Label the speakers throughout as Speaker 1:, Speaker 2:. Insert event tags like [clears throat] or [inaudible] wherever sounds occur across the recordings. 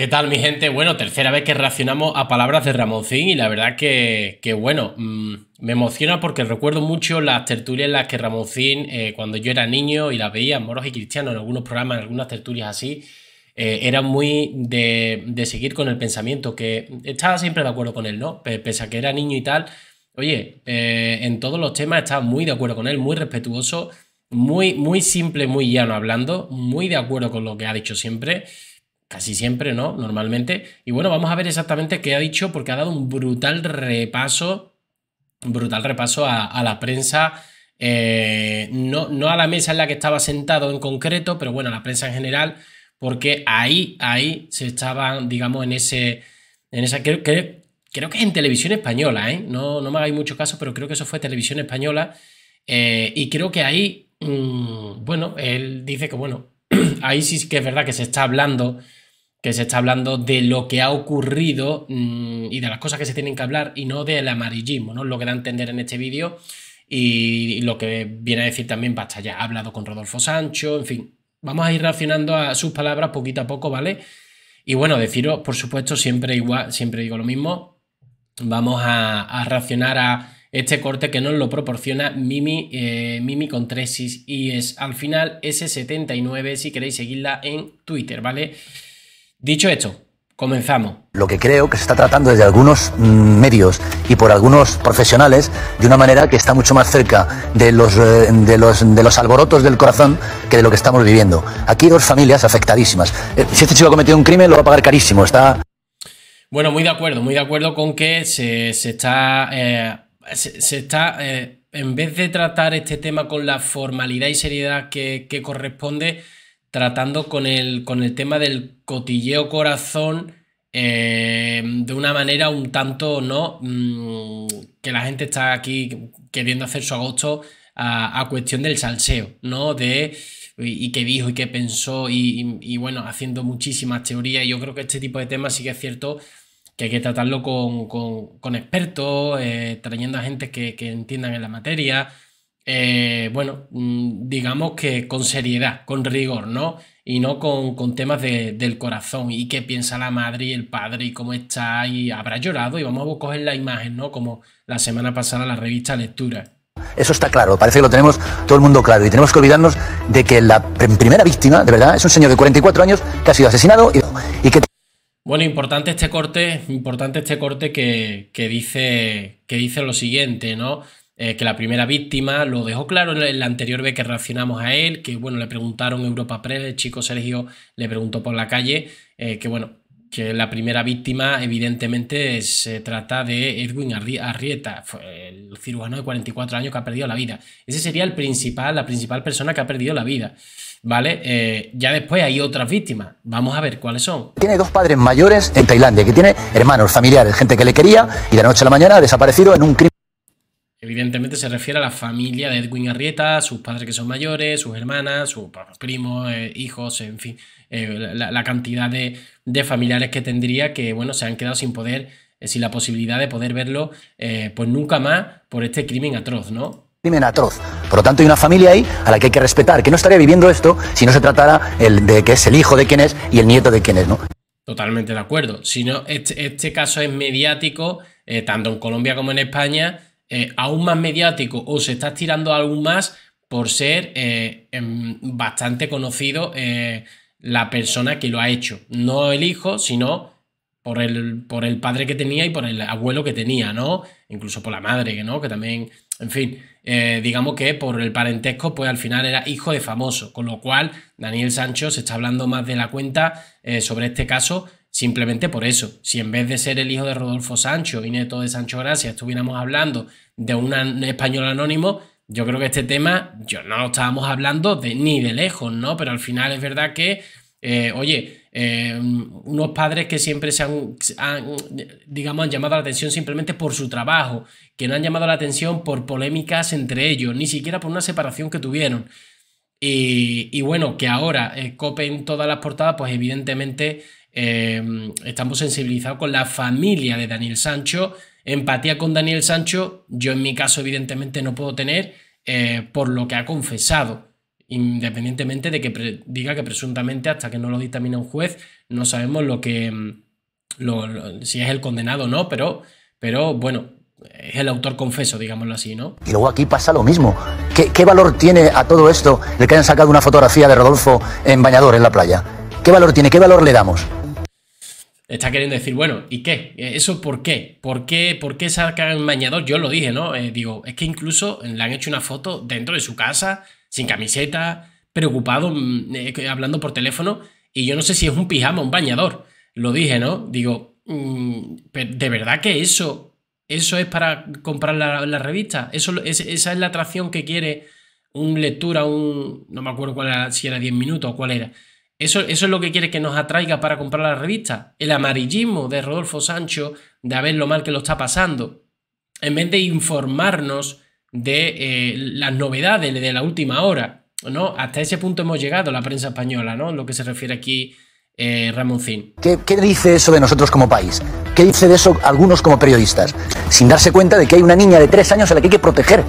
Speaker 1: ¿Qué tal mi gente? Bueno, tercera vez que reaccionamos a palabras de Ramoncín y la verdad que, que bueno, mm, me emociona porque recuerdo mucho las tertulias en las que Ramoncín, eh, cuando yo era niño y las veía moros y cristianos en algunos programas, en algunas tertulias así, eh, era muy de, de, seguir con el pensamiento, que estaba siempre de acuerdo con él, ¿no? Pese a que era niño y tal, oye, eh, en todos los temas estaba muy de acuerdo con él, muy respetuoso, muy, muy simple, muy llano hablando, muy de acuerdo con lo que ha dicho siempre casi siempre, ¿no? Normalmente. Y bueno, vamos a ver exactamente qué ha dicho porque ha dado un brutal repaso, un brutal repaso a, la prensa. Eh, no, no a la mesa en la que estaba sentado en concreto, pero bueno, a la prensa en general, porque ahí, ahí se estaban, digamos, en ese. En esa, creo, que es en televisión española, ¿eh? No, no me hagáis mucho caso, pero creo que eso fue televisión española. Eh, y creo que ahí, mm, bueno, él dice que, bueno, [clears throat] ahí sí que es verdad que se está hablando que se está hablando de lo que ha ocurrido mm, y de las cosas que se tienen que hablar y no del amarillismo, ¿no? Lo que da a entender en este vídeo y, lo que viene a decir también Basta ya. Ha hablado con Rodolfo Sancho, en fin. Vamos a ir reaccionando a sus palabras poquito a poco, ¿vale? Y bueno, deciros, por supuesto, siempre igual, siempre digo lo mismo. Vamos a, reaccionar a este corte que nos lo proporciona Mimi, eh, Mimi con tresis y es al final S79 si queréis seguirla en Twitter, ¿vale? Dicho esto, comenzamos.
Speaker 2: Lo que creo que se está tratando desde algunos medios y por algunos profesionales de una manera que está mucho más cerca de los, eh, de los, de los alborotos del corazón que de lo que estamos viviendo. Aquí dos familias afectadísimas. Eh, si este chico ha cometido un crimen, lo va a pagar carísimo. Está...
Speaker 1: Bueno, muy de acuerdo, muy de acuerdo con que se, está... se, está... Eh, en vez de tratar este tema con la formalidad y seriedad que, que corresponde, tratando con el, con el tema del cotilleo corazón eh, de una manera un tanto, ¿no? Mm, que la gente está aquí queriendo hacer su agosto a, a cuestión del salseo, ¿no? De y, qué dijo y qué pensó y, bueno, haciendo muchísimas teorías. Yo creo que este tipo de temas sí que es cierto que hay que tratarlo con, expertos, eh, trayendo a gente que, que entiendan en la materia, eh, bueno, mm, digamos que con seriedad, con rigor, ¿no? Y no con, temas del corazón y qué piensa la madre y el padre y cómo está y habrá llorado y vamos a coger la imagen, ¿no? Como la semana pasada la revista Lectura.
Speaker 2: Eso está claro, parece que lo tenemos todo el mundo claro y tenemos que olvidarnos de que la primera víctima, de verdad, es un señor de 44 años que ha sido asesinado y, que...
Speaker 1: Bueno, importante este corte, importante este corte que, dice, que dice lo siguiente, ¿no? Eh, que la primera víctima lo dejó claro en la anterior vez que reaccionamos a él, que bueno, le preguntaron Europa Press, el chico Sergio le preguntó por la calle, eh, que bueno, que la primera víctima evidentemente se trata de Edwin Arrieta, el cirujano de 44 años que ha perdido la vida. Ese sería el principal, la principal persona que ha perdido la vida. ¿Vale? Eh, ya después hay otras víctimas. Vamos a ver cuáles son.
Speaker 2: Tiene dos padres mayores en Tailandia, que tiene hermanos, familiares, gente que le quería y de la noche a la mañana ha desaparecido en un crimen.
Speaker 1: Evidentemente se refiere a la familia de Edwin Arrieta, sus padres que son mayores, sus hermanas, sus primos, eh, hijos, en fin, eh, la, cantidad de, familiares que tendría que, bueno, se han quedado sin poder, eh, sin la posibilidad de poder verlo, pues nunca más por este crimen atroz, ¿no?
Speaker 2: Crimen atroz. Por lo tanto, hay una familia ahí a la que hay que respetar, que no estaría viviendo esto si no se tratara el de que es el hijo de quien es y el nieto de quien es, ¿no?
Speaker 1: Totalmente de acuerdo. Si no, este, este caso es mediático, tanto en Colombia como en España eh, aún más mediático o se está estirando aún más por ser eh, em, bastante conocido eh, la persona que lo ha hecho. No el hijo, sino por el, por el padre que tenía y por el abuelo que tenía, ¿no? Incluso por la madre, ¿no? Que también, en fin, digamos que por el parentesco, pues al final era hijo de famoso. Con lo cual, Daniel Sancho se está hablando más de la cuenta sobre este caso Simplemente por eso, si en vez de ser el hijo de Rodolfo Sancho y neto de Sancho Gracia estuviéramos hablando de un español anónimo, yo creo que este tema, yo no lo estábamos hablando de, ni de lejos, ¿no? Pero al final es verdad que, eh, oye, em, unos padres que siempre se han, digamos, llamado la atención simplemente por su trabajo, que no han llamado la atención por polémicas entre ellos, ni siquiera por una separación que tuvieron. Y, bueno, que ahora escopen eh, copen todas las portadas, pues evidentemente Em, estamos sensibilizados con la familia de Daniel Sancho. Empatía con Daniel Sancho, yo en mi caso evidentemente no puedo tener eh, por lo que ha confesado, independientemente de que diga que presuntamente hasta que no lo dictamine un juez no sabemos lo que mm, si es el condenado o no, pero, pero bueno, es el autor confeso, digámoslo así, ¿no?
Speaker 2: Y luego aquí pasa lo mismo. ¿Qué, valor tiene a todo esto el que hayan sacado una fotografía de Rodolfo en bañador en la playa? ¿Qué valor tiene? ¿Qué valor le damos?
Speaker 1: Está queriendo decir, bueno, ¿y qué? ¿Eso por qué? ¿Por qué, por qué sacan bañador? Yo lo dije, ¿no? Eh, digo, es que incluso le han hecho una foto dentro de su casa, sin camiseta, preocupado, mm, eh, hablando por teléfono, y yo no sé si es un pijama o un bañador. Lo dije, ¿no? Digo, mm, ¿de verdad que eso, eso es para comprar la, revista? Eso, esa es la atracción que quiere un lectura, un. No me acuerdo cuál era, si era 10 minutos o cuál era. Eso, es lo que quiere que nos atraiga para comprar la revista. El amarillismo de Rodolfo Sancho de a ver lo mal que lo está pasando. En vez de informarnos de eh, las novedades de la última hora. ¿no? Hasta ese punto hemos llegado la prensa española, ¿no? lo que se refiere aquí eh, Ramoncín.
Speaker 2: ¿Qué, dice eso de nosotros como país? ¿Qué dice de eso algunos como periodistas? Sin darse cuenta de que hay una niña de tres años a la que hay que proteger.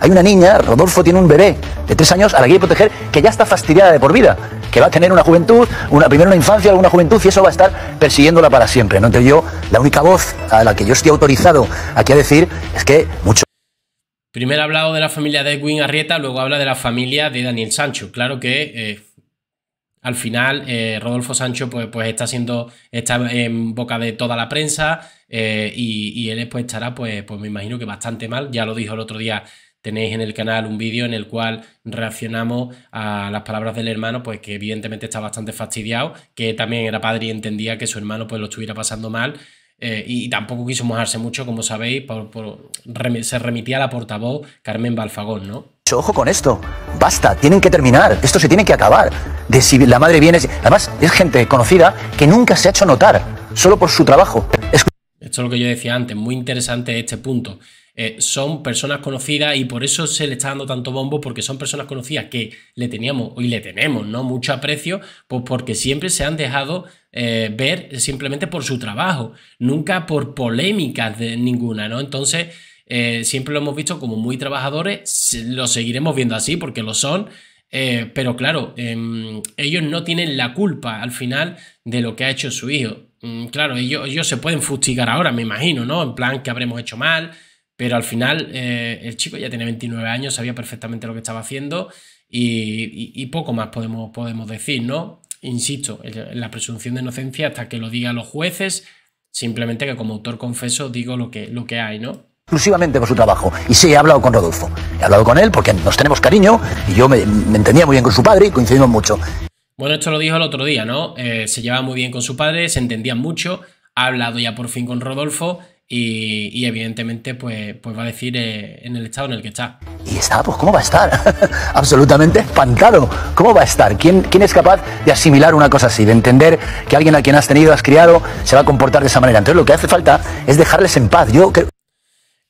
Speaker 2: Hay una niña, Rodolfo tiene un bebé de tres años a la que hay que proteger, que ya está fastidiada de por vida va a tener una juventud, una, primero una infancia, alguna juventud, y eso va a estar persiguiéndola para siempre. ¿no? Entonces yo, la única voz a la que yo estoy autorizado aquí a decir es que mucho...
Speaker 1: Primero ha hablado de la familia de Edwin Arrieta, luego habla de la familia de Daniel Sancho. Claro que eh, al final eh, Rodolfo Sancho pues, pues, está siendo está en boca de toda la prensa eh, y, él pues estará pues, pues me imagino que bastante mal. Ya lo dijo el otro día tenéis en el canal un vídeo en el cual reaccionamos a las palabras del hermano, pues que evidentemente está bastante fastidiado, que también era padre y entendía que su hermano pues lo estuviera pasando mal. Eh, y tampoco quiso mojarse mucho, como sabéis, por, se remitía a la portavoz Carmen Balfagón, ¿no?
Speaker 2: Ojo con esto, basta, tienen que terminar, esto se tiene que acabar. la madre viene, además es gente conocida que nunca se ha hecho notar, solo por su trabajo. Esto
Speaker 1: es lo que yo decía antes, muy interesante este punto. Eh, son personas conocidas y por eso se le está dando tanto bombo, porque son personas conocidas que le teníamos y le tenemos, ¿no? Mucho aprecio, pues porque siempre se han dejado eh, ver simplemente por su trabajo, nunca por polémicas de ninguna, ¿no? Entonces, eh, siempre lo hemos visto como muy trabajadores, lo seguiremos viendo así porque lo son. pero claro, em, ellos no tienen la culpa al final de lo que ha hecho su hijo. Mm, claro, ellos, ellos, se pueden fustigar ahora, me imagino, ¿no? En plan, que habremos hecho mal? Pero al final eh, el chico ya tenía 29 años, sabía perfectamente lo que estaba haciendo y, poco más podemos, podemos decir, ¿no? Insisto, la presunción de inocencia hasta que lo digan los jueces, simplemente que como autor confeso digo lo que, lo que hay, ¿no?
Speaker 2: exclusivamente por su trabajo. Y sí, he hablado con Rodolfo. He hablado con él porque nos tenemos cariño y yo me, entendía muy bien con su padre y coincidimos mucho.
Speaker 1: Bueno, esto lo dijo el otro día, ¿no? Eh, se llevaba muy bien con su padre, se entendían mucho, ha hablado ya por fin con Rodolfo y, evidentemente pues, pues va a decir eh, en el estado en el que está.
Speaker 2: Y está, pues ¿cómo va a estar? [laughs] Absolutamente espantado. ¿Cómo va a estar? ¿Quién, ¿Quién es capaz de asimilar una cosa así? De entender que alguien a quien has tenido, has criado, se va a comportar de esa manera. Entonces lo que hace falta es dejarles en paz. Yo creo...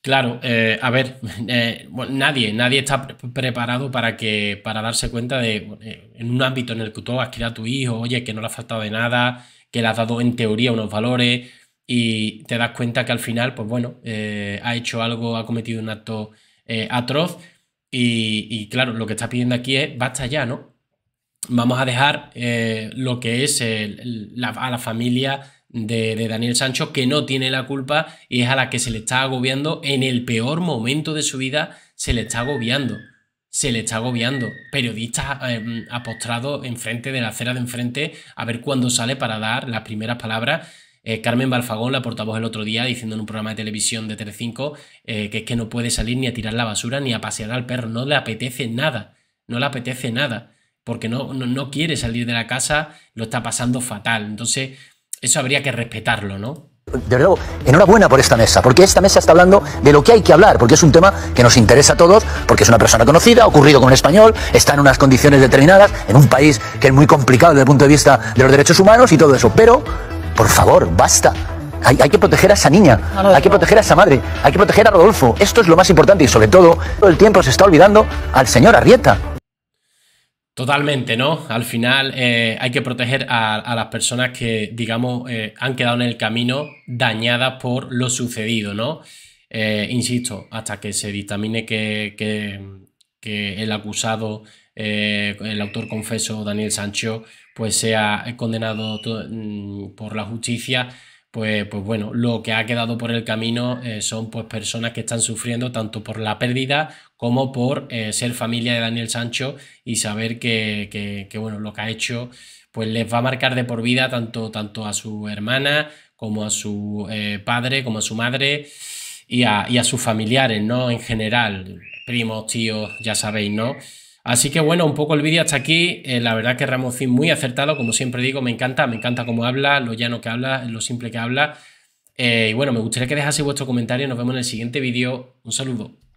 Speaker 1: Claro, eh, a ver, [laughs] eh, nadie, nadie está preparado para que, para darse cuenta de, en un ámbito en el que tú has criado a tu hijo, oye, que no le ha faltado de nada, que le has dado en teoría unos valores, y te das cuenta que al final, pues bueno, eh, ha hecho algo, ha cometido un acto eh, atroz y, claro, lo que está pidiendo aquí es, basta ya, ¿no? Vamos a dejar eh, lo que es a la familia de, de, Daniel Sancho, que no tiene la culpa y es a la que se le está agobiando en el peor momento de su vida, se le está agobiando. Se le está agobiando. Periodistas apostrados enfrente de la acera de enfrente a ver cuándo sale para dar las primeras palabras eh, Carmen Balfagón, la portavoz el otro día, diciendo en un programa de televisión de Telecinco eh, que es que no puede salir ni a tirar la basura ni a pasear al perro, no le apetece nada, no le apetece nada, porque no, no, quiere salir de la casa, lo está pasando fatal. Entonces, eso habría que respetarlo, ¿no?
Speaker 2: De luego, enhorabuena por esta mesa, porque esta mesa está hablando de lo que hay que hablar, porque es un tema que nos interesa a todos, porque es una persona conocida, ha ocurrido con un español, está en unas condiciones determinadas, en un país que es muy complicado desde el punto de vista de los derechos humanos y todo eso. Pero por favor, basta. Hay, que proteger a esa niña, ah, hay que proteger a esa madre, hay que proteger a Rodolfo. Esto es lo más importante y sobre todo, todo el tiempo se está olvidando al señor Arrieta.
Speaker 1: Totalmente, ¿no? Al final eh, hay que proteger a, las personas que, digamos, eh, han quedado en el camino dañadas por lo sucedido, ¿no? Eh, insisto, hasta que se dictamine que, que el acusado, el autor confeso Daniel Sancho, pues sea condenado mm, por la justicia, pues, pues, bueno, lo que ha quedado por el camino eh, son pues personas que están sufriendo tanto por la pérdida como por eh, ser familia de Daniel Sancho y saber que, que, bueno, lo que ha hecho pues les va a marcar de por vida tanto, tanto a su hermana como a su eh, padre, como a su madre y a, y a sus familiares, ¿no? En general, primos, tíos, ya sabéis, ¿no? Así que bueno, un poco el vídeo hasta aquí. Eh, la verdad que Ramoncín muy acertado, como siempre digo, me encanta, me encanta cómo habla, lo llano que habla, lo simple que habla. Eh, y bueno, me gustaría que dejase vuestro comentario. Nos vemos en el siguiente vídeo. Un saludo.